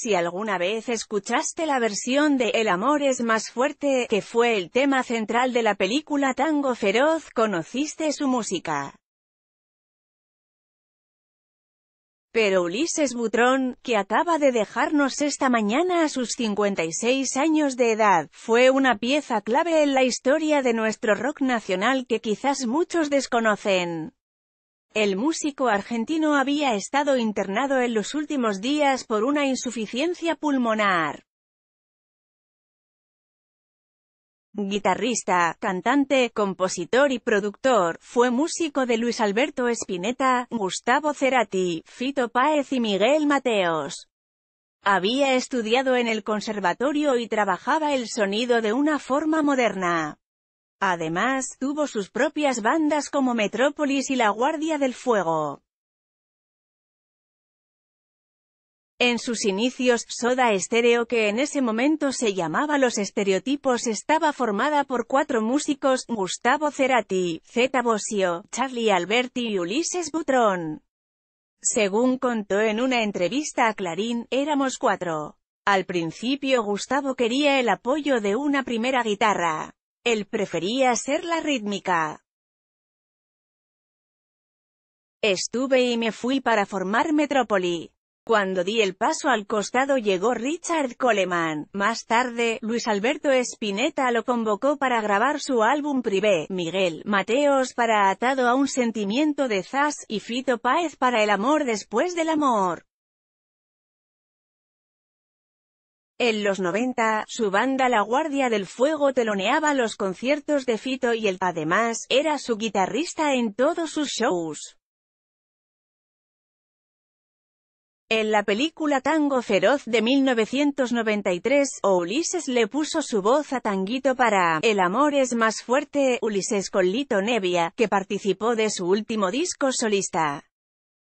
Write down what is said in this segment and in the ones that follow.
Si alguna vez escuchaste la versión de El amor es más fuerte, que fue el tema central de la película Tango Feroz, conociste su música. Pero Ulises Butrón, que acaba de dejarnos esta mañana a sus 56 años de edad, fue una pieza clave en la historia de nuestro rock nacional que quizás muchos desconocen. El músico argentino había estado internado en los últimos días por una insuficiencia pulmonar. Guitarrista, cantante, compositor y productor, fue músico de Luis Alberto Spinetta, Gustavo Cerati, Fito Páez y Miguel Mateos. Había estudiado en el conservatorio y trabajaba el sonido de una forma moderna. Además, tuvo sus propias bandas como Metrópolis y La Guardia del Fuego. En sus inicios, Soda Estéreo que en ese momento se llamaba Los Estereotipos estaba formada por cuatro músicos, Gustavo Cerati, Zeta Bosio, Charlie Alberti y Ulises Butrón. Según contó en una entrevista a Clarín, éramos cuatro. Al principio Gustavo quería el apoyo de una primera guitarra. Él prefería ser la rítmica. Estuve y me fui para formar Metrópoli. Cuando di el paso al costado llegó Richard Coleman. Más tarde, Luis Alberto Spinetta lo convocó para grabar su álbum Privé, Miguel Mateos para Atado a un sentimiento de Zaz y Fito Páez para El amor después del amor. En los 90, su banda La Guardia del Fuego teloneaba los conciertos de Fito y el además, era su guitarrista en todos sus shows. En la película Tango Feroz de 1993, Ulises le puso su voz a Tanguito para El amor es más fuerte, Ulises con Lito Nevia, que participó de su último disco solista.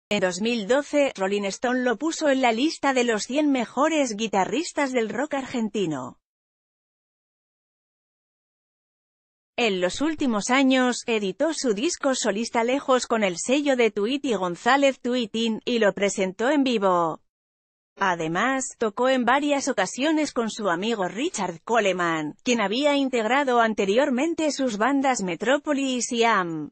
En 2012, Rolling Stone lo puso en la lista de los 100 mejores guitarristas del rock argentino. En los últimos años, editó su disco solista Lejos con el sello de Tweety González Tweetin, y lo presentó en vivo. Además, tocó en varias ocasiones con su amigo Richard Coleman, quien había integrado anteriormente sus bandas Metropolis y Am.